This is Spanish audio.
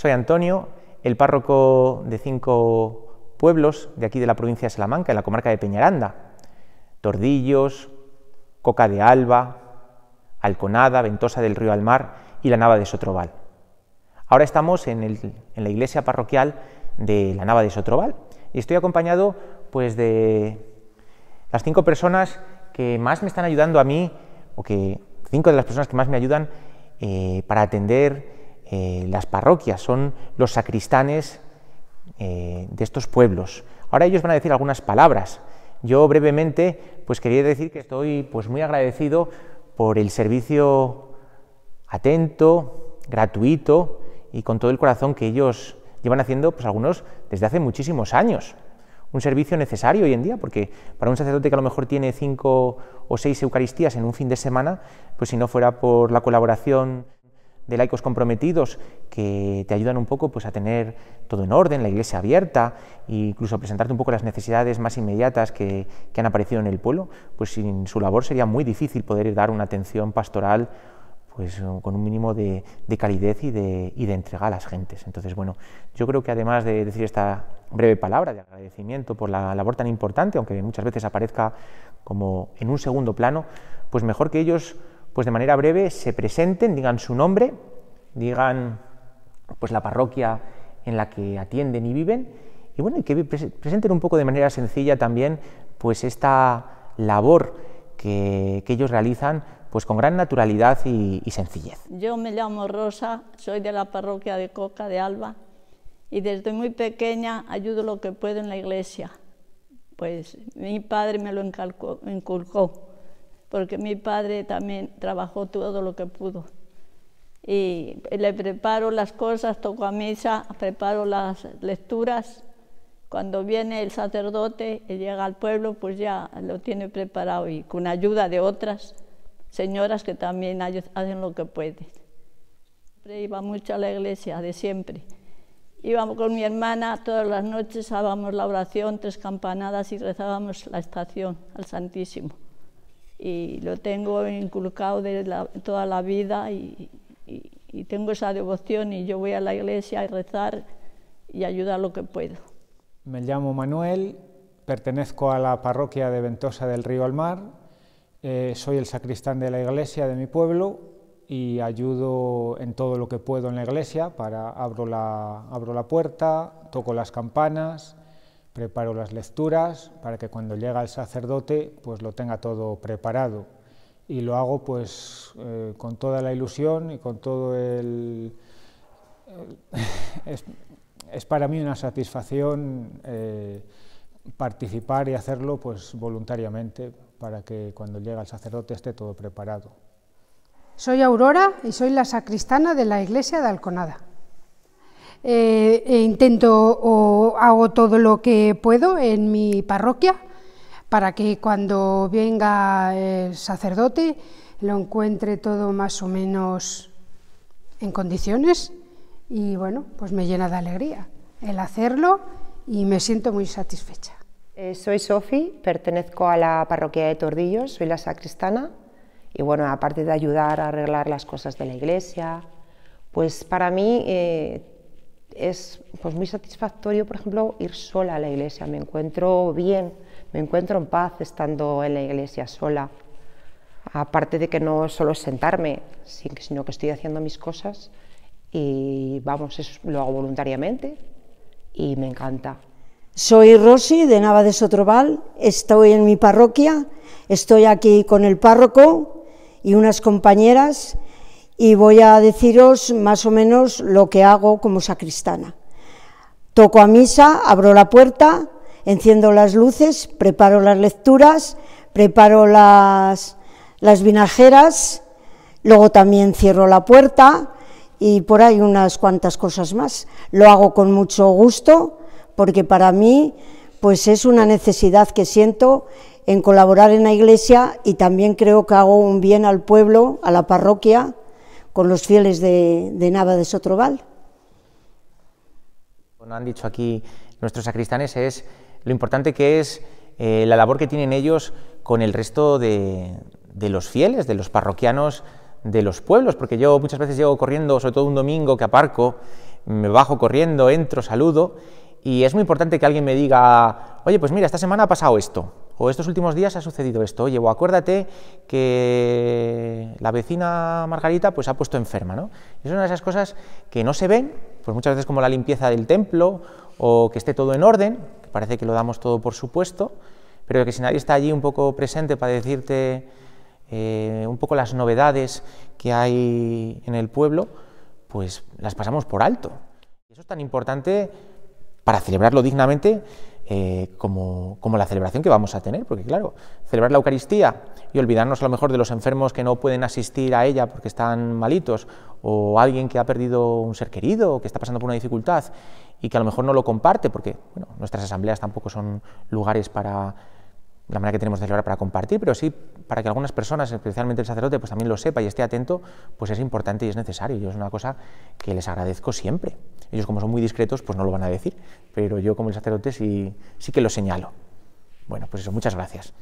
Soy Antonio, el párroco de cinco pueblos de aquí de la provincia de Salamanca, en la comarca de Peñaranda. Tordillos, Coca de Alba, Alconada, Ventosa del Río Almar y la Nava de Sotrobal. Ahora estamos en, la iglesia parroquial de la Nava de Sotrobal y estoy acompañado pues de las cinco personas que más me están ayudando a mí, o que cinco de las personas que más me ayudan eh, para atender eh, las parroquias, son los sacristanes eh, de estos pueblos. Ahora ellos van a decir algunas palabras. Yo brevemente pues quería decir que estoy pues muy agradecido por el servicio atento, gratuito y con todo el corazón que ellos llevan haciendo pues algunos desde hace muchísimos años. Un servicio necesario hoy en día, porque para un sacerdote que a lo mejor tiene cinco o seis Eucaristías en un fin de semana, pues si no fuera por la colaboración de laicos comprometidos que te ayudan un poco pues, a tener todo en orden, la iglesia abierta, e incluso presentarte un poco las necesidades más inmediatas que, han aparecido en el pueblo, pues sin su labor sería muy difícil poder dar una atención pastoral pues, con un mínimo de, calidez y de, y de, entrega a las gentes. Entonces, bueno, yo creo que además de decir esta breve palabra de agradecimiento por la labor tan importante, aunque muchas veces aparezca como en un segundo plano, pues mejor que ellos pues de manera breve se presenten, digan su nombre, digan pues la parroquia en la que atienden y viven y bueno, que presenten un poco de manera sencilla también pues esta labor que, ellos realizan pues con gran naturalidad y, y sencillez. Yo me llamo Rosa, soy de la parroquia de Coca de Alba y desde muy pequeña ayudo lo que puedo en la iglesia. Pues mi padre me lo inculcó porque mi padre también trabajó todo lo que pudo. Y le preparo las cosas, toco a misa, preparo las lecturas. Cuando viene el sacerdote y llega al pueblo, pues ya lo tiene preparado y con ayuda de otras señoras que también hacen lo que pueden. Siempre iba mucho a la iglesia, de siempre. Íbamos con mi hermana todas las noches, dábamos la oración, tres campanadas y rezábamos la estación al Santísimo y lo tengo inculcado de toda la vida y, tengo esa devoción y yo voy a la iglesia a rezar y ayudar lo que puedo. Me llamo Manuel, pertenezco a la parroquia de Ventosa del Río al Mar, eh, soy el sacristán de la iglesia de mi pueblo y ayudo en todo lo que puedo en la iglesia, para abro la puerta, toco las campanas, Preparo las lecturas para que cuando llega el sacerdote pues lo tenga todo preparado y lo hago pues eh, con toda la ilusión y con todo el... Eh, es, para mí una satisfacción eh, participar y hacerlo pues voluntariamente para que cuando llega el sacerdote esté todo preparado. Soy Aurora y soy la sacristana de la iglesia de Alconada. Eh, eh, intento o hago todo lo que puedo en mi parroquia para que cuando venga el sacerdote lo encuentre todo más o menos en condiciones y bueno, pues me llena de alegría el hacerlo y me siento muy satisfecha. Eh, soy Sofi, pertenezco a la parroquia de Tordillos, soy la sacristana y bueno, aparte de ayudar a arreglar las cosas de la iglesia, pues para mí es pues, muy satisfactorio, por ejemplo, ir sola a la iglesia. Me encuentro bien, me encuentro en paz estando en la iglesia sola. Aparte de que no solo sentarme, sino que estoy haciendo mis cosas y vamos, lo hago voluntariamente y me encanta. Soy Rosy de Nava de Sotrobal, estoy en mi parroquia, estoy aquí con el párroco y unas compañeras y voy a deciros más o menos lo que hago como sacristana. Toco a misa, abro la puerta, enciendo las luces, preparo las lecturas, preparo las, las vinajeras, luego también cierro la puerta y por ahí unas cuantas cosas más. Lo hago con mucho gusto porque para mí pues es una necesidad que siento en colaborar en la iglesia y también creo que hago un bien al pueblo, a la parroquia, con los fieles de, de Nava de Sotroval. Bueno, han dicho aquí nuestros sacristanes es lo importante que es eh, la labor que tienen ellos con el resto de, de los fieles, de los parroquianos de los pueblos, porque yo muchas veces llego corriendo, sobre todo un domingo que aparco, me bajo corriendo, entro, saludo, y es muy importante que alguien me diga, oye, pues mira, esta semana ha pasado esto, o estos últimos días ha sucedido esto, oye, o acuérdate que la vecina Margarita pues ha puesto enferma, ¿no? es una de esas cosas que no se ven, pues muchas veces como la limpieza del templo o que esté todo en orden, que parece que lo damos todo por supuesto, pero que si nadie está allí un poco presente para decirte eh, un poco las novedades que hay en el pueblo, pues las pasamos por alto. Eso es tan importante para celebrarlo dignamente eh, como, la celebración que vamos a tener, porque claro, celebrar la Eucaristía y olvidarnos a lo mejor de los enfermos que no pueden asistir a ella porque están malitos, o alguien que ha perdido un ser querido, o que está pasando por una dificultad y que a lo mejor no lo comparte, porque nuestras asambleas tampoco son lugares para la manera que tenemos de celebrar para compartir, pero sí para que algunas personas, especialmente el sacerdote, pues también lo sepa y esté atento, pues es importante y es necesario. Y es una cosa que les agradezco siempre. Ellos como son muy discretos, pues no lo van a decir, pero yo como el sacerdote sí, sí que lo señalo. Bueno, pues eso, muchas gracias.